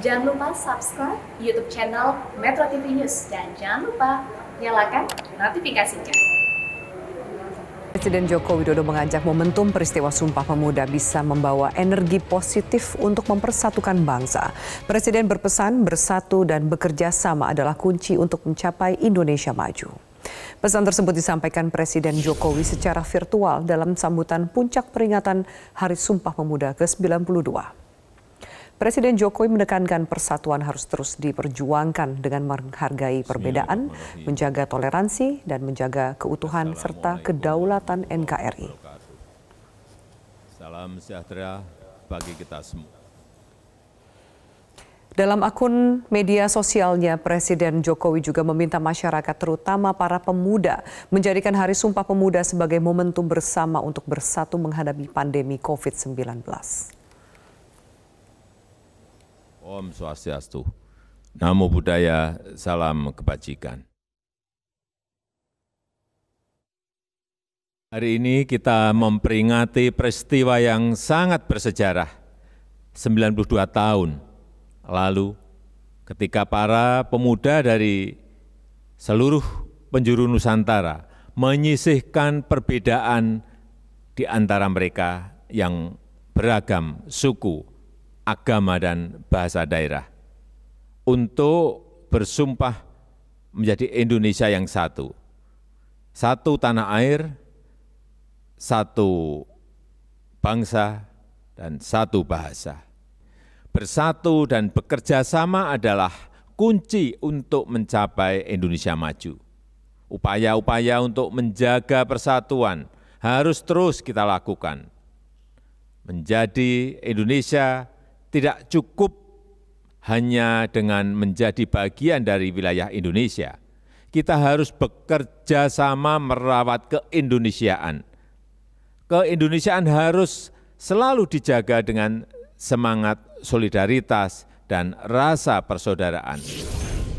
Jangan lupa subscribe YouTube channel Metro TV News dan jangan lupa nyalakan notifikasinya. Presiden Joko Widodo mengajak momentum peristiwa Sumpah Pemuda bisa membawa energi positif untuk mempersatukan bangsa. Presiden berpesan bersatu dan bekerja sama adalah kunci untuk mencapai Indonesia maju. Pesan tersebut disampaikan Presiden Jokowi secara virtual dalam sambutan puncak peringatan Hari Sumpah Pemuda ke-92. Presiden Jokowi menekankan persatuan harus terus diperjuangkan dengan menghargai perbedaan, menjaga toleransi, dan menjaga keutuhan serta kedaulatan NKRI. Salam sejahtera bagi kita semua. Dalam akun media sosialnya, Presiden Jokowi juga meminta masyarakat, terutama para pemuda, menjadikan Hari Sumpah Pemuda sebagai momentum bersama untuk bersatu menghadapi pandemi COVID-19. Om Swastiastu. Namo Buddhaya, salam kebajikan. Hari ini kita memperingati peristiwa yang sangat bersejarah, 92 tahun lalu ketika para pemuda dari seluruh penjuru Nusantara menyisihkan perbedaan di antara mereka yang beragam suku, agama dan bahasa daerah untuk bersumpah menjadi Indonesia yang satu. Satu tanah air, satu bangsa, dan satu bahasa. Bersatu dan bekerja sama adalah kunci untuk mencapai Indonesia maju. Upaya-upaya untuk menjaga persatuan harus terus kita lakukan. Menjadi Indonesia tidak cukup hanya dengan menjadi bagian dari wilayah Indonesia. Kita harus bekerja sama merawat keindonesiaan. Keindonesiaan harus selalu dijaga dengan semangat solidaritas dan rasa persaudaraan.